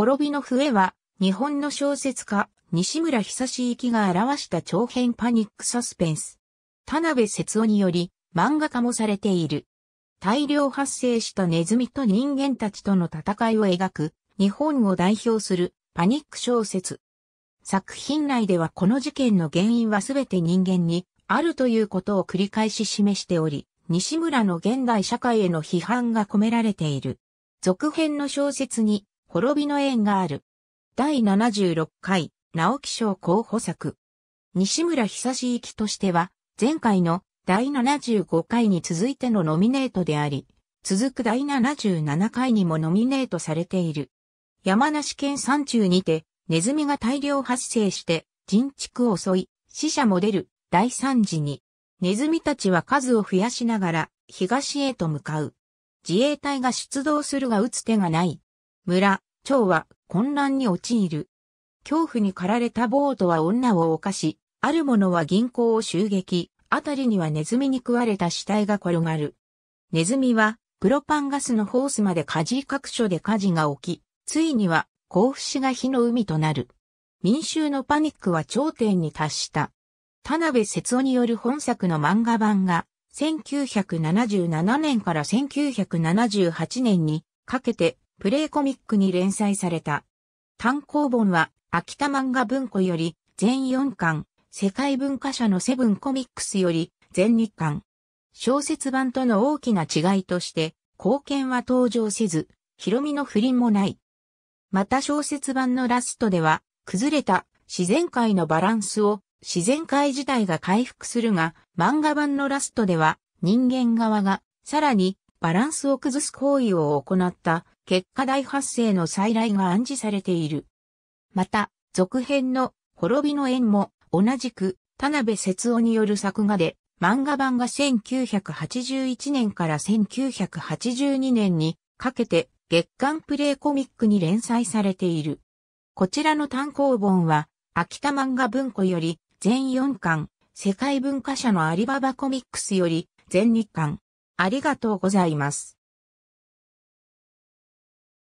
滅びの笛は、日本の小説家、西村久志行が表した長編パニックサスペンス。田辺節夫により、漫画化もされている。大量発生したネズミと人間たちとの戦いを描く、日本を代表するパニック小説。作品内ではこの事件の原因は全て人間にあるということを繰り返し示しており、西村の現代社会への批判が込められている。続編の小説に滅びの縁がある。第76回、直木賞候補作。西村久志行きとしては、前回の第75回に続いてのノミネートであり、続く第77回にもノミネートされている。山梨県山中にて、ネズミが大量発生して、人畜を襲い、死者も出る、第三次に。ネズミたちは数を増やしながら、東へと向かう。自衛隊が出動するが打つ手がない。村、町は混乱に陥る。恐怖に駆られたボートは女を犯し、ある者は銀行を襲撃、あたりにはネズミに食われた死体が転がる。ネズミは、プロパンガスのホースまで火事各所で火事が起き、ついには、甲府市が火の海となる。民衆のパニックは頂点に達した。田辺節夫による本作の漫画版が、1977年から1978年にかけてプレイコミックに連載された。単行本は、秋田漫画文庫より、全4巻、世界文化社のセブンコミックスより、全2巻。小説版との大きな違いとして、貢献は登場せず、ヒロミの不倫もない。また小説版のラストでは、崩れた自然界のバランスを自然界自体が回復するが、漫画版のラストでは人間側がさらにバランスを崩す行為を行った結果大発生の再来が暗示されている。また、続編の滅びの縁も同じく田辺節夫による作画で漫画版が1981年から1982年にかけて月刊プレイコミックに連載されている。こちらの単行本は秋田漫画文庫より全4巻、世界文化社のアリババコミックスより全2巻。ありがとうございます。